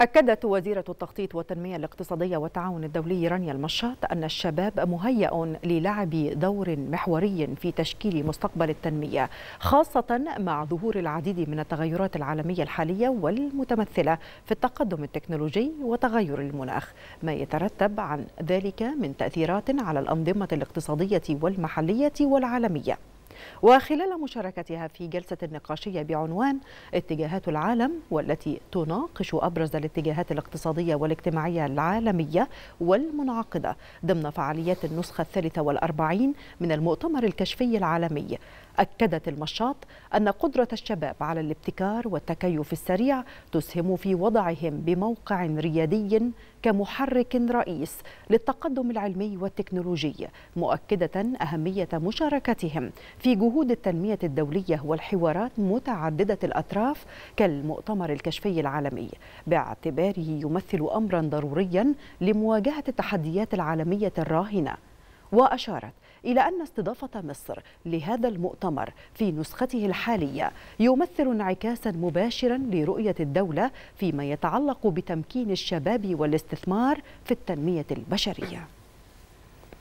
أكدت وزيرة التخطيط والتنمية الاقتصادية والتعاون الدولي رانيا المشاط أن الشباب مهيأ للعب دور محوري في تشكيل مستقبل التنمية خاصة مع ظهور العديد من التغيرات العالمية الحالية والمتمثلة في التقدم التكنولوجي وتغير المناخ ما يترتب عن ذلك من تأثيرات على الأنظمة الاقتصادية والمحلية والعالمية وخلال مشاركتها في جلسة نقاشية بعنوان اتجاهات العالم والتي تناقش أبرز الاتجاهات الاقتصادية والاجتماعية العالمية والمنعقدة ضمن فعاليات النسخة الثالثة والأربعين من المؤتمر الكشفي العالمي أكدت المشاط أن قدرة الشباب على الابتكار والتكيف السريع تسهم في وضعهم بموقع ريادي كمحرك رئيس للتقدم العلمي والتكنولوجي مؤكدة أهمية مشاركتهم في في جهود التنمية الدولية والحوارات متعددة الأطراف كالمؤتمر الكشفي العالمي باعتباره يمثل أمرا ضروريا لمواجهة التحديات العالمية الراهنة وأشارت إلى أن استضافة مصر لهذا المؤتمر في نسخته الحالية يمثل انعكاسا مباشرا لرؤية الدولة فيما يتعلق بتمكين الشباب والاستثمار في التنمية البشرية